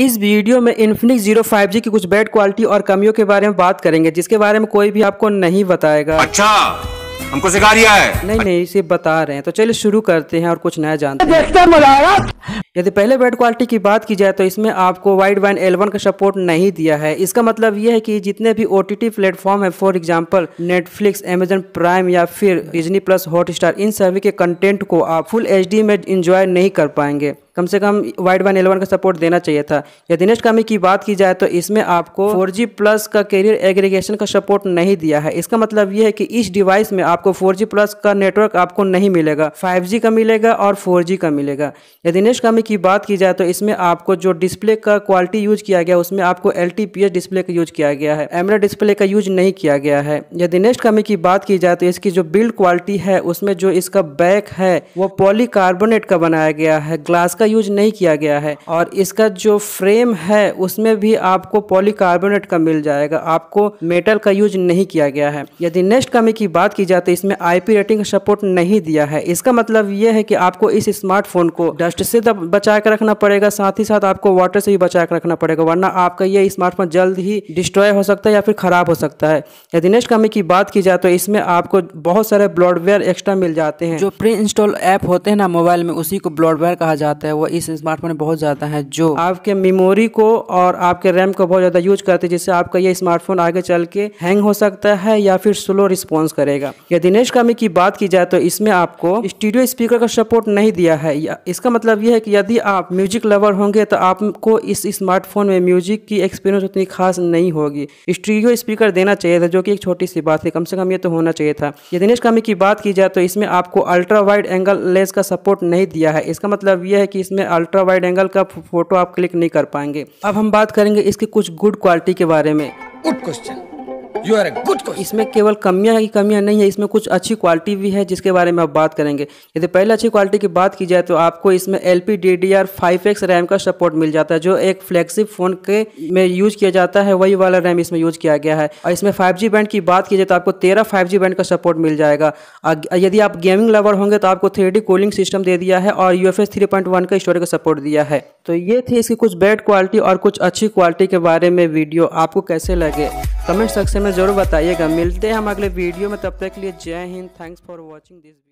इस वीडियो में Infinix zero five G की कुछ बैड क्वालिटी और कमियों के बारे में बात करेंगे जिसके बारे में कोई भी आपको नहीं बताएगा अच्छा हमको सिखा दिया है नहीं नहीं इसे बता रहे हैं तो चलिए शुरू करते हैं और कुछ नया जानते हैं यदि पहले बैड क्वालिटी की बात की जाए तो इसमें आपको वाइड वाइन एल का सपोर्ट नहीं दिया है इसका मतलब यह है कि जितने भी ओ टी टी प्लेटफॉर्म है for example Netflix Amazon Prime या फिर डिजनी प्लस हॉटस्टार इन सभी के कंटेंट को आप फुल एच में इंजॉय नहीं कर पाएंगे कम से कम वाइड वन एलेवन का सपोर्ट देना चाहिए था यदि नेक्स्ट कमी की बात की जाए तो इसमें आपको 4G प्लस का कैरियर एग्रीगेशन का सपोर्ट नहीं दिया है इसका मतलब यह है कि इस डिवाइस में आपको 4G प्लस का नेटवर्क आपको नहीं मिलेगा 5G का मिलेगा और 4G का मिलेगा यदि नेक्स्ट कमी की बात की जाए तो इसमें आपको जो डिस्प्ले का क्वालिटी यूज किया गया उसमें आपको एल डिस्प्ले का यूज किया गया है एमरा डिस्प्ले का यूज नहीं किया गया है यदि नेक्स्ट कमी की बात की जाए तो इसकी जो बिल्ड क्वालिटी है उसमें जो इसका बैक है वो पॉलीकार्बोनेट का बनाया गया है ग्लास का यूज नहीं किया गया है और इसका जो फ्रेम है उसमें भी आपको पॉलीकार्बोनेट का मिल जाएगा आपको मेटल का यूज नहीं किया गया है यदि नेक्स्ट कमी की बात की जाए तो इसमें आईपी रेटिंग सपोर्ट नहीं दिया है इसका मतलब यह है कि आपको इस स्मार्टफोन को डस्ट से बचा के रखना पड़ेगा साथ ही साथ आपको वाटर से भी बचा के रखना पड़ेगा वरना आपका ये स्मार्टफोन जल्द ही डिस्ट्रॉय हो सकता है या फिर ख़राब हो सकता है यदि नेक्स्ट कमी की बात की जाए तो इसमें आपको बहुत सारे ब्लॉडवेयर एक्स्ट्रा मिल जाते हैं जो प्री इंस्टॉल ऐप होते हैं ना मोबाइल में उसी को ब्लॉडवेयर कहा जाता है वो इस स्मार्टफोन में बहुत ज़्यादा है जो आपके मेमोरी को और आपके रैम को बहुत ज़्यादा यूज करते हैं जिससे आपका ये स्मार्टफोन आगे चल के हैंग हो सकता है या फिर स्लो रिस्पॉन्स करेगा यदि नेक्स्ट कमी की बात की जाए तो इसमें आपको स्टूडियो स्पीकर का सपोर्ट नहीं दिया है इसका मतलब यह है कि यदि आप म्यूजिक लवर होंगे तो आपको इस स्मार्टफोन में म्यूजिक की एक्सपीरियंस उतनी खास नहीं होगी स्टूडियो स्पीकर देना चाहिए था जो कि एक छोटी सी बात है कम से कम ये तो होना चाहिए था यदि नेक्स्ट कमी की बात की जाए तो इसमें आपको अल्ट्रा वाइड एंगल लेंस का सपोर्ट नहीं दिया है इसका मतलब यह है कि इसमें अल्ट्रा वाइड एंगल का फोटो आप क्लिक नहीं कर पाएंगे अब हम बात करेंगे इसकी कुछ गुड क्वालिटी के बारे में good question you are good इसमें केवल कमियां ही कमियां नहीं है इसमें कुछ अच्छी क्वालिटी भी है जिसके बारे में आप बात करेंगे यदि पहले अच्छी क्वालिटी की बात की जाए तो आपको इसमें L P D D R five X RAM का सपोर्ट मिल जाता है जो एक फ्लैगशिप फोन के में यूज किया जाता है वही वाला रैम इसमें यूज किया गया है और इसमें फाइव जी बैंड की बात की जाए तो आपको तेरह फाइव जी बैंड का सपोर्ट मिल जाएगा यदि आप गेमिंग लवर होंगे तो आपको थ्री डी कूलिंग सिस्टम दे दिया है और U F S three point one का स्टोरेज का सपोर्ट दिया है तो ये थी इसकी कुछ बैड क्वालिटी और कुछ अच्छी क्वालिटी के बारे में वीडियो आपको कैसे लगे कमेंट सेक्शन में ज़रूर बताइएगा मिलते हैं हम अगले वीडियो में तब तक के लिए जय हिंद थैंक्स फॉर वॉचिंग दिस